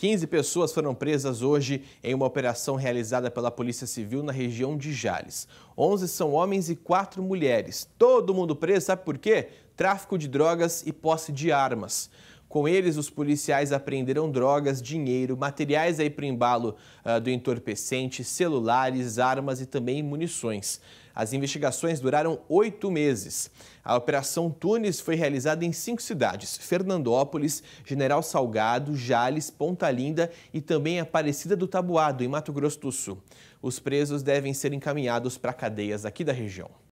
15 pessoas foram presas hoje em uma operação realizada pela Polícia Civil na região de Jales. 11 são homens e 4 mulheres. Todo mundo preso, sabe por quê? Tráfico de drogas e posse de armas. Com eles, os policiais apreenderam drogas, dinheiro, materiais aí para o embalo uh, do entorpecente, celulares, armas e também munições. As investigações duraram oito meses. A Operação Tunis foi realizada em cinco cidades: Fernandópolis, General Salgado, Jales, Ponta Linda e também Aparecida do Tabuado, em Mato Grosso do Sul. Os presos devem ser encaminhados para cadeias aqui da região.